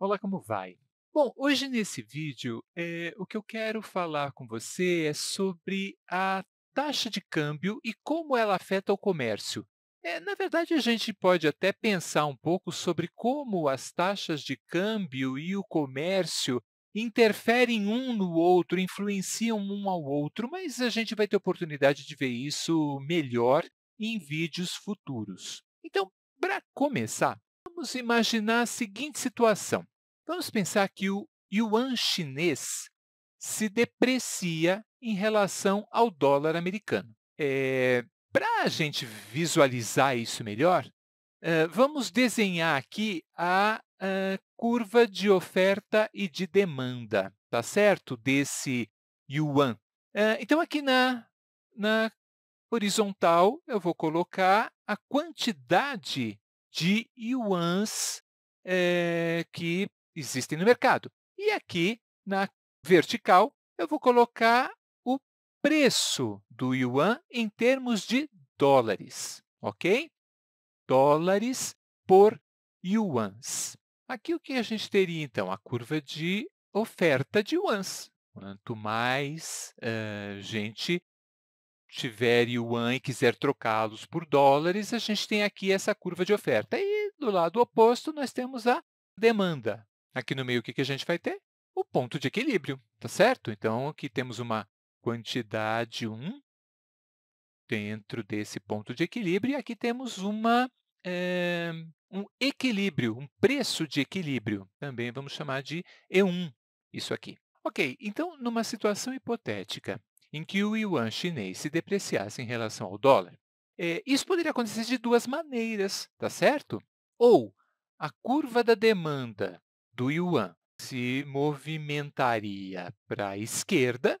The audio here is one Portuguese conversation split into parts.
Olá, como vai? Bom, hoje nesse vídeo, é, o que eu quero falar com você é sobre a taxa de câmbio e como ela afeta o comércio. É, na verdade, a gente pode até pensar um pouco sobre como as taxas de câmbio e o comércio interferem um no outro, influenciam um ao outro, mas a gente vai ter oportunidade de ver isso melhor em vídeos futuros. Então, para começar, Vamos imaginar a seguinte situação. Vamos pensar que o yuan chinês se deprecia em relação ao dólar americano. É, eh, Para a gente visualizar isso melhor, eh, vamos desenhar aqui a, a curva de oferta e de demanda, tá certo? Desse yuan. Eh, então, aqui na, na horizontal, eu vou colocar a quantidade de yuans é, que existem no mercado. E aqui, na vertical, eu vou colocar o preço do yuan em termos de dólares, ok? Dólares por yuans. Aqui o que a gente teria, então? A curva de oferta de yuans. Quanto mais uh, gente tiver yuan e quiser trocá-los por dólares, a gente tem aqui essa curva de oferta. E do lado oposto, nós temos a demanda. Aqui no meio, o que a gente vai ter? O ponto de equilíbrio, tá certo? Então, aqui temos uma quantidade 1 dentro desse ponto de equilíbrio, e aqui temos uma, é, um equilíbrio, um preço de equilíbrio. Também vamos chamar de E1, isso aqui. Ok, então, numa situação hipotética, em que o yuan chinês se depreciasse em relação ao dólar. É, isso poderia acontecer de duas maneiras, tá certo? Ou a curva da demanda do yuan se movimentaria para a esquerda,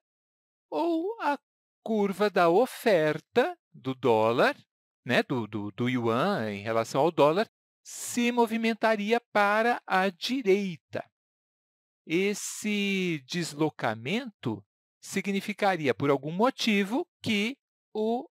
ou a curva da oferta do dólar, né, do, do, do yuan em relação ao dólar, se movimentaria para a direita. Esse deslocamento significaria, por algum motivo, que o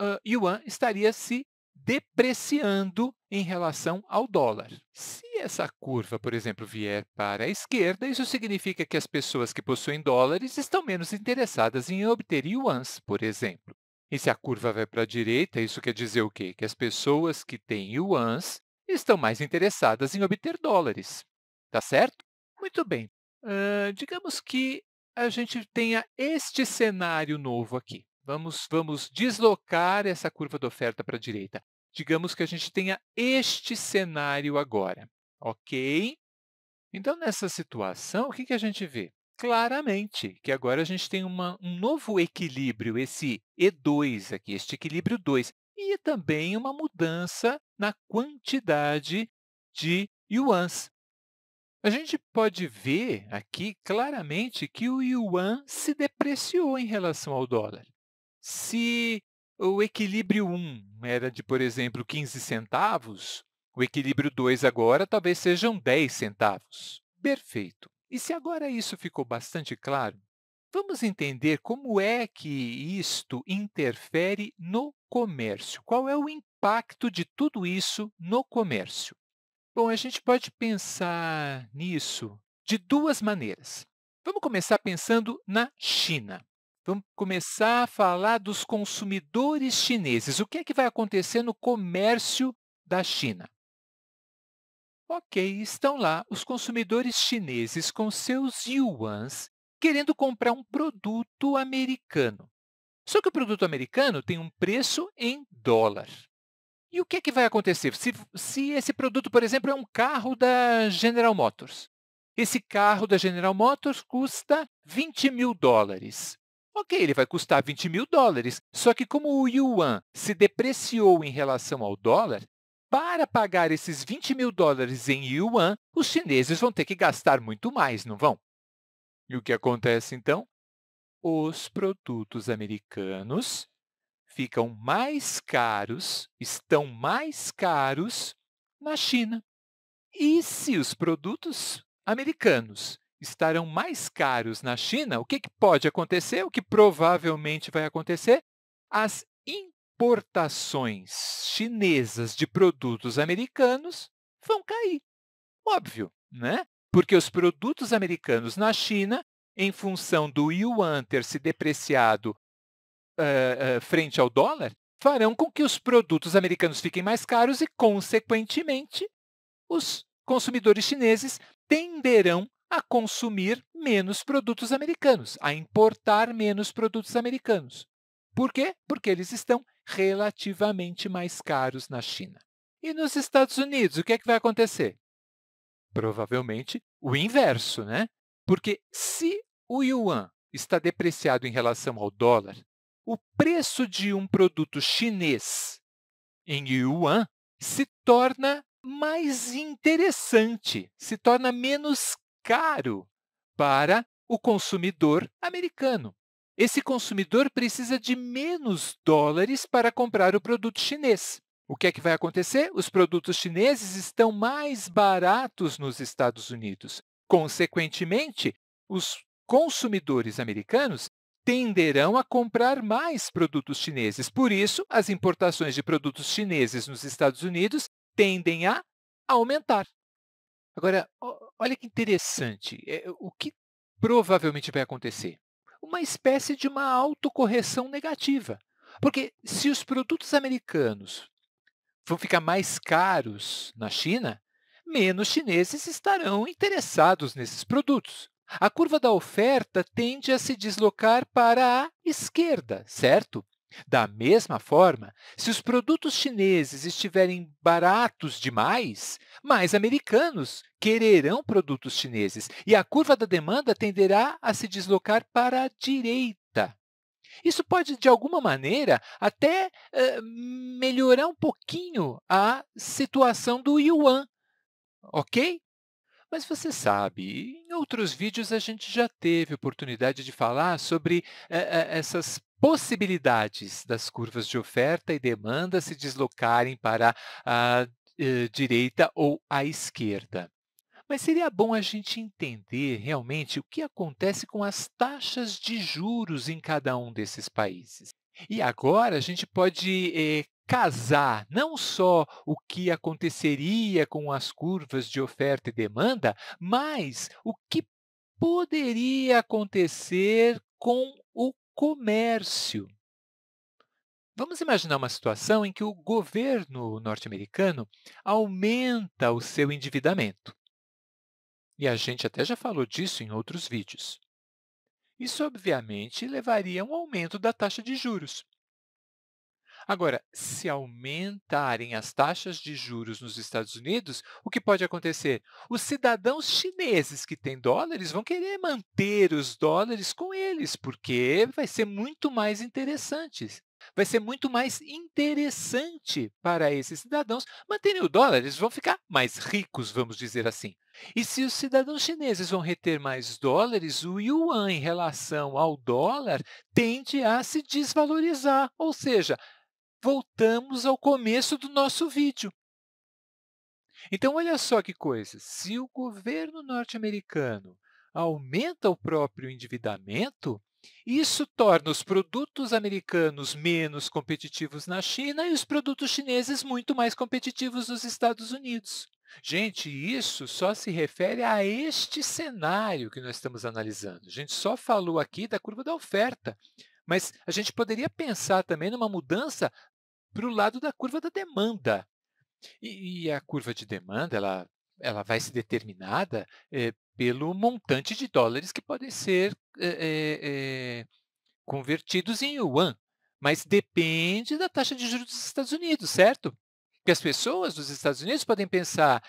uh, yuan estaria se depreciando em relação ao dólar. Se essa curva, por exemplo, vier para a esquerda, isso significa que as pessoas que possuem dólares estão menos interessadas em obter yuans, por exemplo. E se a curva vai para a direita, isso quer dizer o quê? Que as pessoas que têm yuans estão mais interessadas em obter dólares. Tá certo? Muito bem. Uh, digamos que a gente tenha este cenário novo aqui. Vamos, vamos deslocar essa curva da oferta para a direita. Digamos que a gente tenha este cenário agora, ok? Então, nessa situação, o que, que a gente vê? claramente que agora a gente tem uma, um novo equilíbrio, esse E2 aqui, este equilíbrio 2, e também uma mudança na quantidade de yuans. A gente pode ver aqui claramente que o yuan se depreciou em relação ao dólar. Se o equilíbrio 1 era de, por exemplo, 15 centavos, o equilíbrio 2 agora talvez sejam 10 centavos. Perfeito. E se agora isso ficou bastante claro, vamos entender como é que isto interfere no comércio. Qual é o impacto de tudo isso no comércio? Bom, a gente pode pensar nisso de duas maneiras. Vamos começar pensando na China. Vamos começar a falar dos consumidores chineses. O que é que vai acontecer no comércio da China? Ok, estão lá os consumidores chineses com seus yuans querendo comprar um produto americano. Só que o produto americano tem um preço em dólar. E o que, é que vai acontecer? Se, se esse produto, por exemplo, é um carro da General Motors. Esse carro da General Motors custa 20 mil dólares. Ok, ele vai custar 20 mil dólares, só que como o yuan se depreciou em relação ao dólar, para pagar esses 20 mil dólares em yuan, os chineses vão ter que gastar muito mais, não vão? E o que acontece, então? Os produtos americanos ficam mais caros, estão mais caros na China. E se os produtos americanos estarão mais caros na China, o que, que pode acontecer? O que provavelmente vai acontecer? As importações chinesas de produtos americanos vão cair. Óbvio, né? Porque os produtos americanos na China, em função do yuan ter se depreciado uh, uh, frente ao dólar farão com que os produtos americanos fiquem mais caros e, consequentemente, os consumidores chineses tenderão a consumir menos produtos americanos, a importar menos produtos americanos. Por quê? Porque eles estão relativamente mais caros na China. E nos Estados Unidos, o que, é que vai acontecer? Provavelmente o inverso, né? Porque se o yuan está depreciado em relação ao dólar, o preço de um produto chinês em yuan se torna mais interessante, se torna menos caro para o consumidor americano. Esse consumidor precisa de menos dólares para comprar o produto chinês. O que é que vai acontecer? Os produtos chineses estão mais baratos nos Estados Unidos. Consequentemente, os consumidores americanos tenderão a comprar mais produtos chineses. Por isso, as importações de produtos chineses nos Estados Unidos tendem a aumentar. Agora, olha que interessante. É, o que provavelmente vai acontecer? Uma espécie de uma autocorreção negativa. Porque se os produtos americanos vão ficar mais caros na China, menos chineses estarão interessados nesses produtos. A curva da oferta tende a se deslocar para a esquerda, certo? Da mesma forma, se os produtos chineses estiverem baratos demais, mais americanos quererão produtos chineses e a curva da demanda tenderá a se deslocar para a direita. Isso pode, de alguma maneira, até uh, melhorar um pouquinho a situação do yuan, ok? Mas você sabe, outros vídeos a gente já teve oportunidade de falar sobre eh, eh, essas possibilidades das curvas de oferta e demanda se deslocarem para a eh, direita ou à esquerda. Mas seria bom a gente entender realmente o que acontece com as taxas de juros em cada um desses países. E agora a gente pode eh, casar não só o que aconteceria com as curvas de oferta e demanda, mas o que poderia acontecer com o comércio. Vamos imaginar uma situação em que o governo norte-americano aumenta o seu endividamento. E a gente até já falou disso em outros vídeos. Isso, obviamente, levaria a um aumento da taxa de juros. Agora, se aumentarem as taxas de juros nos Estados Unidos, o que pode acontecer? Os cidadãos chineses que têm dólares vão querer manter os dólares com eles, porque vai ser muito mais interessante. Vai ser muito mais interessante para esses cidadãos manterem o dólar, eles vão ficar mais ricos, vamos dizer assim. E se os cidadãos chineses vão reter mais dólares, o yuan em relação ao dólar tende a se desvalorizar, ou seja, voltamos ao começo do nosso vídeo. Então, olha só que coisa. Se o governo norte-americano aumenta o próprio endividamento, isso torna os produtos americanos menos competitivos na China e os produtos chineses muito mais competitivos nos Estados Unidos. Gente, isso só se refere a este cenário que nós estamos analisando. A gente só falou aqui da curva da oferta, mas a gente poderia pensar também numa mudança para o lado da curva da demanda. E, e, a curva de demanda ela, ela vai ser determinada é, pelo montante de dólares que podem ser é, é, convertidos em yuan. Mas depende da taxa de juros dos Estados Unidos, certo? que as pessoas dos Estados Unidos podem pensar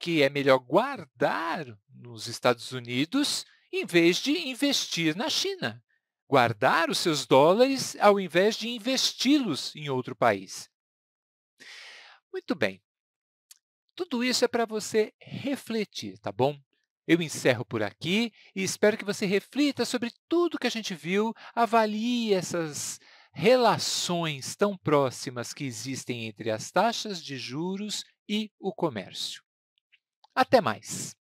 que é melhor guardar nos Estados Unidos em vez de investir na China guardar os seus dólares ao invés de investi-los em outro país. Muito bem. Tudo isso é para você refletir, tá bom? Eu encerro por aqui e espero que você reflita sobre tudo que a gente viu, avalie essas relações tão próximas que existem entre as taxas de juros e o comércio. Até mais!